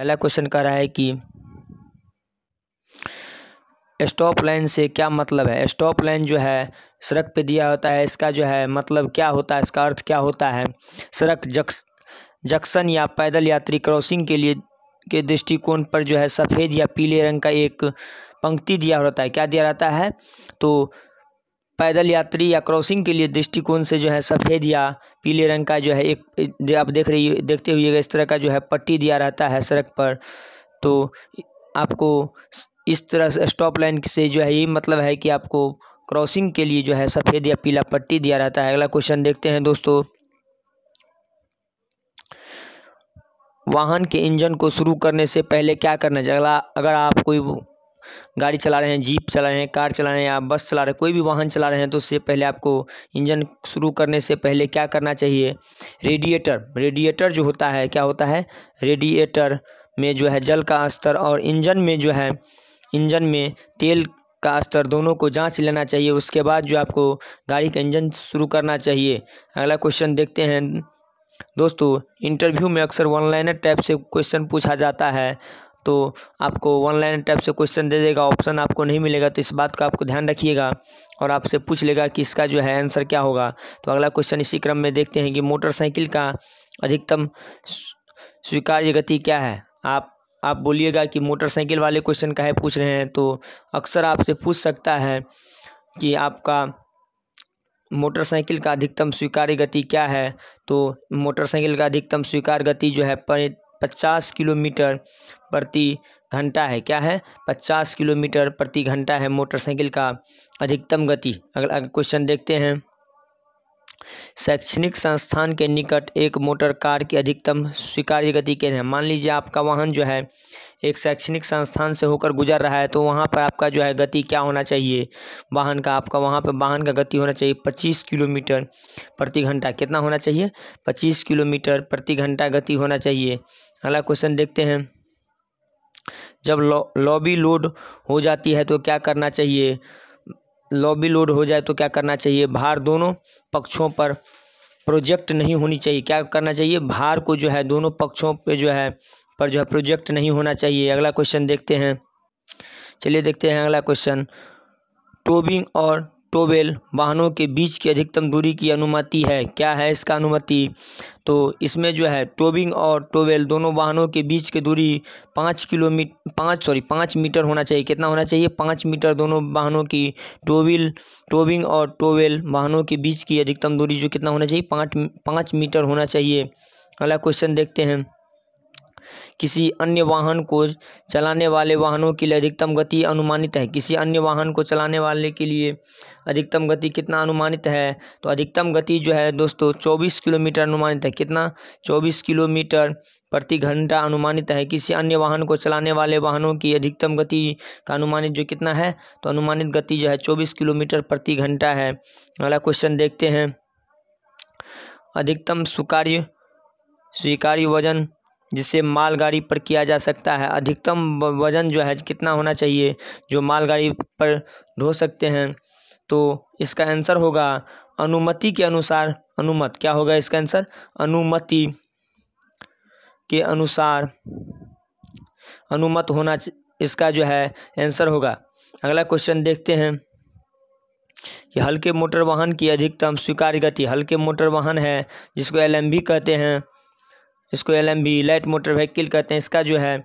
पहला क्वेश्चन कह रहा है कि स्टॉप लाइन से क्या मतलब है स्टॉप लाइन जो है सड़क पे दिया होता है इसका जो है मतलब क्या होता है इसका अर्थ क्या होता है सड़क जक्स जंक्शन या पैदल यात्री क्रॉसिंग के लिए के दृष्टिकोण पर जो है सफ़ेद या पीले रंग का एक पंक्ति दिया होता है क्या दिया रहता है तो पैदल यात्री या क्रॉसिंग के लिए दृष्टिकोण से जो है सफ़ेद या पीले रंग का जो है एक आप देख रही देखते हुए इस तरह का जो है पट्टी दिया रहता है सड़क पर तो आपको इस तरह से स्टॉप लाइन से जो है ये मतलब है कि आपको क्रॉसिंग के लिए जो है सफ़ेद या पीला पट्टी दिया रहता है अगला क्वेश्चन देखते हैं दोस्तों वाहन के इंजन को शुरू करने से पहले क्या करना चाहिए अगला अगर आप कोई गाड़ी चला रहे हैं जीप चला रहे हैं कार चला रहे हैं या बस चला रहे हैं कोई भी वाहन चला रहे हैं तो उससे पहले आपको इंजन शुरू करने से पहले क्या करना चाहिए रेडिएटर रेडिएटर जो होता है क्या होता है रेडिएटर में जो है जल का स्तर और इंजन में जो है इंजन में तेल का स्तर दोनों को जांच लेना चाहिए उसके बाद जो आपको गाड़ी का इंजन शुरू करना चाहिए अगला क्वेश्चन देखते हैं दोस्तों इंटरव्यू में अक्सर वन लाइनर टाइप से क्वेश्चन पूछा जाता है तो आपको वन लाइन टाइप से क्वेश्चन दे देगा ऑप्शन आपको नहीं मिलेगा तो इस बात का आपको ध्यान रखिएगा और आपसे पूछ लेगा कि इसका जो है आंसर क्या होगा तो अगला क्वेश्चन इसी क्रम में देखते हैं कि मोटरसाइकिल का अधिकतम स्वीकार्य गति क्या है आप आप बोलिएगा कि मोटरसाइकिल वाले क्वेश्चन का है पूछ रहे हैं तो अक्सर आपसे पूछ सकता है कि आपका मोटरसाइकिल का अधिकतम स्वीकार्य गति क्या है तो मोटरसाइकिल का अधिकतम स्वीकार गति जो है पचास किलोमीटर प्रति घंटा है क्या है पचास किलोमीटर प्रति घंटा है मोटरसाइकिल का अधिकतम गति अगला क्वेश्चन देखते हैं शैक्षणिक संस्थान के निकट एक मोटर कार की अधिकतम स्वीकार्य गति क्या है मान लीजिए आपका वाहन जो है एक शैक्षणिक संस्थान से होकर गुजर रहा है तो वहाँ पर आपका जो है गति क्या होना चाहिए वाहन का आपका वहाँ पर वाहन का गति होना चाहिए पच्चीस किलोमीटर प्रति घंटा कितना होना चाहिए पच्चीस किलोमीटर प्रति घंटा गति होना चाहिए अगला क्वेश्चन देखते हैं जब लॉबी लो, लोड हो जाती है तो क्या करना चाहिए लॉबी लोड हो जाए तो क्या करना चाहिए भार दोनों पक्षों पर प्रोजेक्ट नहीं होनी चाहिए क्या करना चाहिए भार को जो है दोनों पक्षों पे जो है पर जो है प्रोजेक्ट नहीं होना चाहिए अगला क्वेश्चन देखते हैं चलिए देखते हैं अगला क्वेश्चन टोबिंग और टोवेल वाहनों के बीच की अधिकतम दूरी की अनुमति है क्या है इसका अनुमति तो इसमें जो है टोबिंग और टोवेल दोनों वाहनों के बीच की दूरी पाँच किलोमीटर पाँच सॉरी पाँच मीटर होना चाहिए कितना होना चाहिए पाँच मीटर दोनों वाहनों की टोविल टोबिंग और टोवेल वाहनों के बीच की अधिकतम दूरी जो कितना होना चाहिए पाँच पाँच मीटर होना चाहिए अगला क्वेश्चन देखते हैं किसी अन्य वाहन को चलाने वाले वाहनों के लिए अधिकतम गति अनुमानित है किसी अन्य वाहन को चलाने वाले के लिए अधिकतम गति कितना अनुमानित है तो अधिकतम गति जो है दोस्तों चौबीस किलोमीटर अनुमानित है कितना चौबीस किलोमीटर प्रति घंटा अनुमानित है किसी अन्य वाहन को चलाने वाले वाहनों की अधिकतम गति का अनुमानित जो कितना है तो अनुमानित गति जो है चौबीस किलोमीटर प्रति घंटा है अगला क्वेश्चन देखते हैं अधिकतम स्वीकार्य स्वीकार्य वजन जिसे मालगाड़ी पर किया जा सकता है अधिकतम वज़न जो है कितना होना चाहिए जो मालगाड़ी पर ढो सकते हैं तो इसका आंसर होगा अनुमति के अनुसार अनुमत क्या होगा इसका आंसर अनुमति के अनुसार अनुमत होना इसका जो है आंसर होगा अगला क्वेश्चन देखते हैं कि हल्के मोटर वाहन की अधिकतम स्वीकार गति हल्के मोटर वाहन है जिसको एल कहते हैं इसको L M B light motor vehicle कहते हैं इसका जो है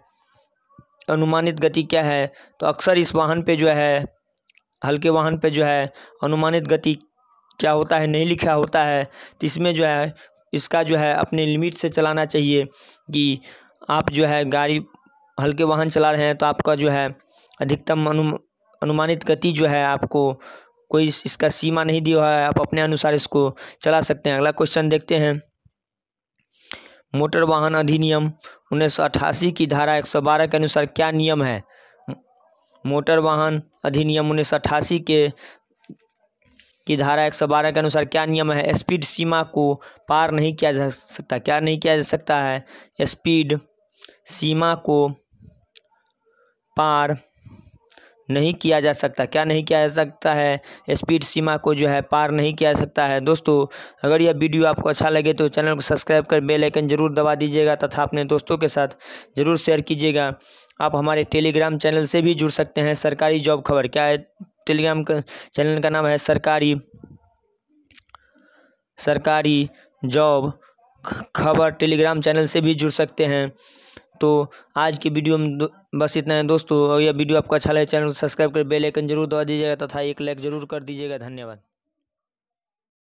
अनुमानित गति क्या है तो अक्सर इस वाहन पे जो है हल्के वाहन पे जो है अनुमानित गति क्या होता है नहीं लिखा होता है तो इसमें जो है इसका जो है अपने लिमिट से चलाना चाहिए कि आप जो है गाड़ी हल्के वाहन चला रहे हैं तो आपका जो है अधिकतम अनु अनुमानित गति जो है आपको कोई इसका सीमा नहीं दिया है आप अपने अनुसार इसको चला सकते हैं अगला क्वेश्चन देखते हैं मोटर वाहन अधिनियम उन्नीस की धारा 112 के अनुसार क्या नियम है मोटर वाहन अधिनियम उन्नीस के की धारा 112 के अनुसार क्या नियम है स्पीड सीमा को पार नहीं किया जा सकता क्या नहीं किया जा सकता है स्पीड सीमा को पार नहीं किया जा सकता क्या नहीं किया जा सकता है स्पीड सीमा को जो है पार नहीं किया जा सकता है दोस्तों अगर यह वीडियो आपको अच्छा लगे तो चैनल को सब्सक्राइब कर बेल आइकन जरूर दबा दीजिएगा तथा अपने दोस्तों के साथ ज़रूर शेयर कीजिएगा आप हमारे टेलीग्राम चैनल से भी जुड़ सकते हैं सरकारी जॉब खबर क्या है टेलीग्राम का चैनल का नाम है सरकारी सरकारी जॉब खबर टेलीग्राम चैनल से भी जुड़ सकते हैं तो आज की वीडियो में बस इतना है दोस्तों और यह वीडियो आपको अच्छा लगे चैनल को सब्सक्राइब कर बेल आइकन जरूर दबा दीजिएगा तथा एक लाइक जरूर कर दीजिएगा धन्यवाद